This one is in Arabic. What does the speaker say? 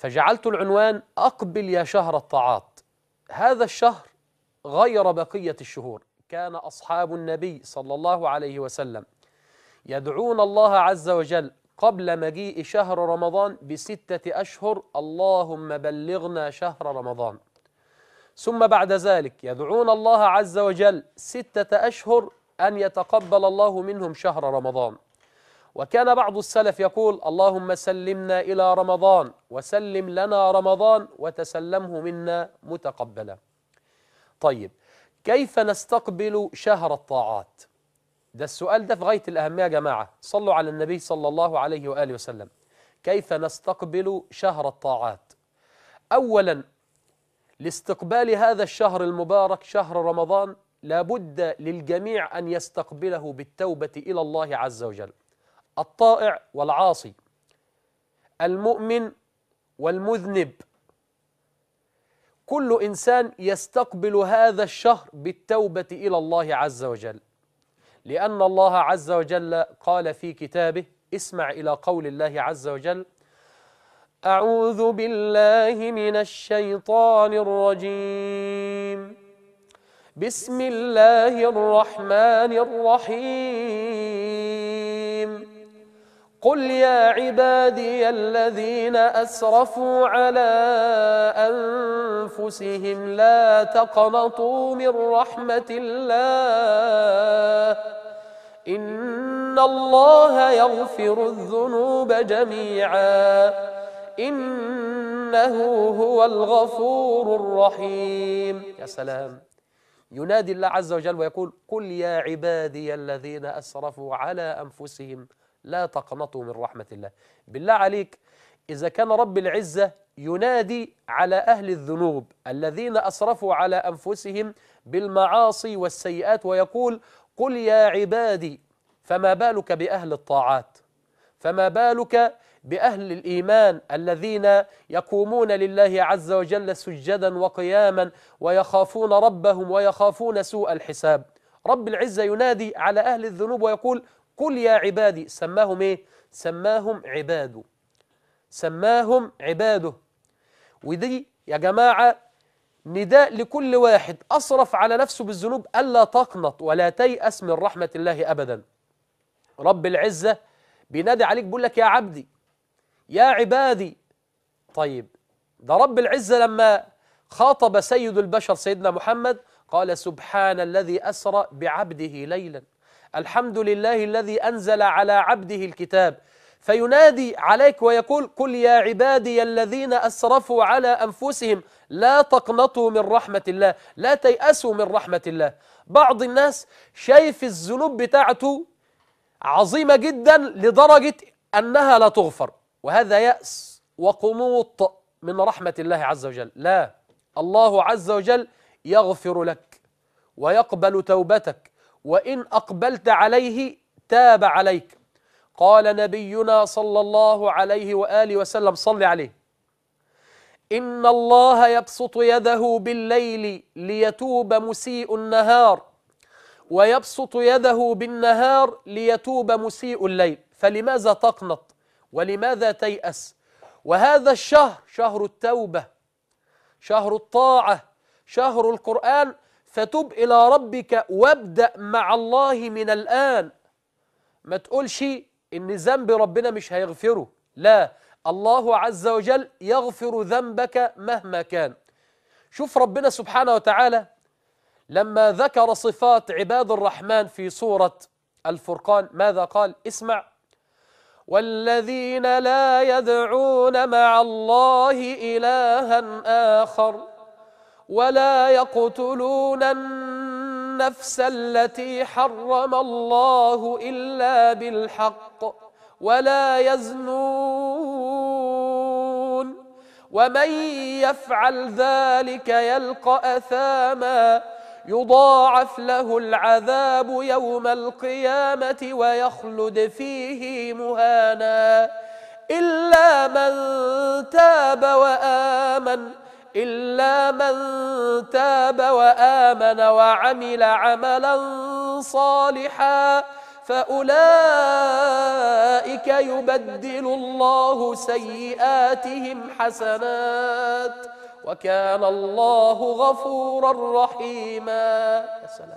فجعلت العنوان أقبل يا شهر الطاعات هذا الشهر غير بقية الشهور كان أصحاب النبي صلى الله عليه وسلم يدعون الله عز وجل قبل مجيء شهر رمضان بستة أشهر اللهم بلغنا شهر رمضان ثم بعد ذلك يدعون الله عز وجل ستة أشهر أن يتقبل الله منهم شهر رمضان وكان بعض السلف يقول اللهم سلمنا إلى رمضان وسلم لنا رمضان وتسلمه منا متقبلا طيب كيف نستقبل شهر الطاعات ده السؤال ده في غاية الأهمية يا جماعة صلوا على النبي صلى الله عليه وآله وسلم كيف نستقبل شهر الطاعات أولا لاستقبال هذا الشهر المبارك شهر رمضان لابد للجميع أن يستقبله بالتوبة إلى الله عز وجل الطائع والعاصي المؤمن والمذنب كل إنسان يستقبل هذا الشهر بالتوبة إلى الله عز وجل لأن الله عز وجل قال في كتابه اسمع إلى قول الله عز وجل أعوذ بالله من الشيطان الرجيم بسم الله الرحمن الرحيم قل يا عبادي الذين أسرفوا على أنفسهم لا تقنطوا من رحمة الله إن الله يغفر الذنوب جميعا إنه هو الغفور الرحيم يا سلام ينادي الله عز وجل ويقول قل يا عبادي الذين أسرفوا على أنفسهم لا تقنطوا من رحمة الله بالله عليك إذا كان رب العزة ينادي على أهل الذنوب الذين أسرفوا على أنفسهم بالمعاصي والسيئات ويقول قل يا عبادي فما بالك بأهل الطاعات فما بالك بأهل الإيمان الذين يقومون لله عز وجل سجدا وقياما ويخافون ربهم ويخافون سوء الحساب رب العزة ينادي على أهل الذنوب ويقول قل يا عبادي سماهم ايه سماهم عباده سماهم عباده ودي يا جماعة نداء لكل واحد أصرف على نفسه بالذنوب ألا تقنط ولا تيأس من رحمة الله أبدا رب العزة بينادي عليك بيقول لك يا عبدي يا عبادي طيب ده رب العزة لما خاطب سيد البشر سيدنا محمد قال سبحان الذي أسرى بعبده ليلا الحمد لله الذي أنزل على عبده الكتاب فينادي عليك ويقول قل يا عبادي الذين أسرفوا على أنفسهم لا تقنطوا من رحمة الله لا تيأسوا من رحمة الله بعض الناس شايف الذنوب بتاعته عظيمة جدا لدرجة أنها لا تغفر وهذا يأس وقنوط من رحمة الله عز وجل لا الله عز وجل يغفر لك ويقبل توبتك وإن أقبلت عليه تاب عليك قال نبينا صلى الله عليه وآله وسلم صل عليه إن الله يبسط يده بالليل ليتوب مسيء النهار ويبسط يده بالنهار ليتوب مسيء الليل فلماذا تقنط ولماذا تيأس وهذا الشهر شهر التوبة شهر الطاعة شهر القرآن فتب إلى ربك وابدأ مع الله من الآن ما تقولش إن ذنب ربنا مش هيغفره لا الله عز وجل يغفر ذنبك مهما كان شوف ربنا سبحانه وتعالى لما ذكر صفات عباد الرحمن في سورة الفرقان ماذا قال اسمع والذين لا يدعون مع الله إلها آخر ولا يقتلون النفس التي حرم الله إلا بالحق ولا يزنون ومن يفعل ذلك يلقى أثاما يضاعف له العذاب يوم القيامة ويخلد فيه مهانا إلا من تاب وآمن إلا من تاب وآمن وعمل عملا صالحا فأولئك يبدل الله سيئاتهم حسنات وكان الله غفورا رحيما